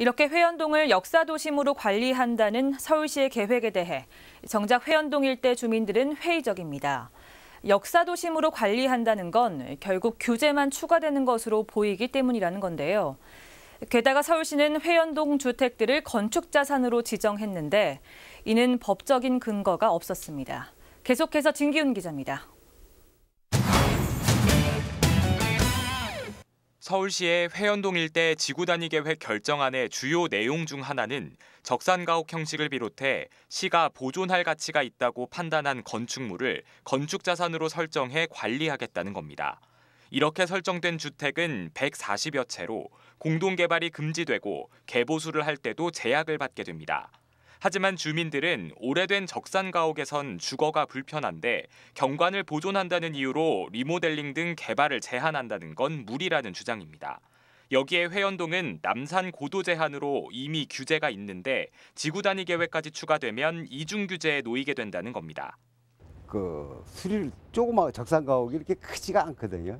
이렇게 회연동을 역사도심으로 관리한다는 서울시의 계획에 대해 정작 회연동 일대 주민들은 회의적입니다. 역사도심으로 관리한다는 건 결국 규제만 추가되는 것으로 보이기 때문이라는 건데요. 게다가 서울시는 회연동 주택들을 건축자산으로 지정했는데 이는 법적인 근거가 없었습니다. 계속해서 진기훈 기자입니다. 서울시의 회연동 일대 지구단위 계획 결정안의 주요 내용 중 하나는 적산가옥 형식을 비롯해 시가 보존할 가치가 있다고 판단한 건축물을 건축자산으로 설정해 관리하겠다는 겁니다. 이렇게 설정된 주택은 140여 채로 공동개발이 금지되고 개보수를 할 때도 제약을 받게 됩니다. 하지만 주민들은 오래된 적산 가옥에선 주거가 불편한데 경관을 보존한다는 이유로 리모델링 등 개발을 제한한다는 건 무리라는 주장입니다. 여기에 회원동은 남산 고도 제한으로 이미 규제가 있는데 지구 단위 계획까지 추가되면 이중 규제에 놓이게 된다는 겁니다. 그수리 조그마한 적산 가옥이 이렇게 크지가 않거든요.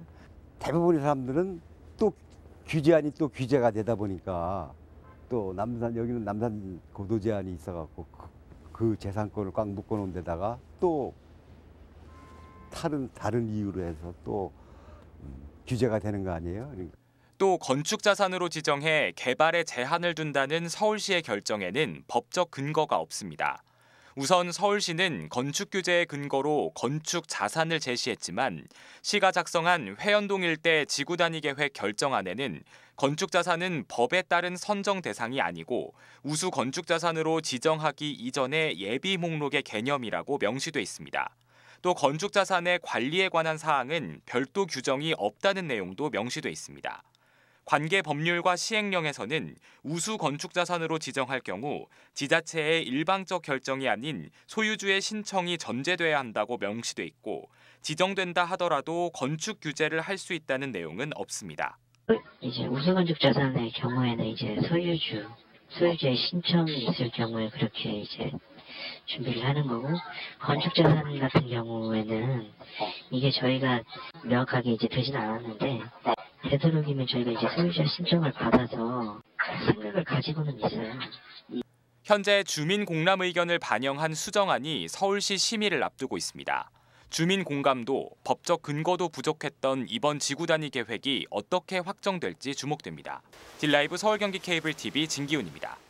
대부분의 사람들은 또 규제안이 또 규제가 되다 보니까 또 남산 여기는 남산 고도 제한이 있어갖고 그, 그 재산권을 꽉 묶어놓은 데다가 또 다른 다른 이유로 해서 또 음, 규제가 되는 거 아니에요? 그러니까. 또 건축 자산으로 지정해 개발에 제한을 둔다는 서울시의 결정에는 법적 근거가 없습니다. 우선 서울시는 건축 규제의 근거로 건축 자산을 제시했지만 시가 작성한 회연동 일대 지구 단위 계획 결정안에는 건축 자산은 법에 따른 선정 대상이 아니고 우수 건축 자산으로 지정하기 이전의 예비 목록의 개념이라고 명시돼 있습니다. 또 건축 자산의 관리에 관한 사항은 별도 규정이 없다는 내용도 명시돼 있습니다. 관계 법률과 시행령에서는 우수 건축 자산으로 지정할 경우 지자체의 일방적 결정이 아닌 소유주의 신청이 전제돼야 한다고 명시돼 있고 지정된다 하더라도 건축 규제를 할 수 있다는 내용은 없습니다. 이제 우수 건축 자산의 경우에는 이제 소유주 소유주의 신청이 있을 경우에 그렇게 이제 준비를 하는 거고 건축 자산 같은 경우에는 이게 저희가 명확하게 이제 되진 않았는데 되도록이면 저희가 이제 소유자 신청을 받아서 생각을 가지고는 있어요. 현재 주민 공람 의견을 반영한 수정안이 서울시 심의를 앞두고 있습니다. 주민 공감도 법적 근거도 부족했던 이번 지구 단위 계획이 어떻게 확정될지 주목됩니다. 딜라이브 서울 경기 케이블 TV 진기훈입니다.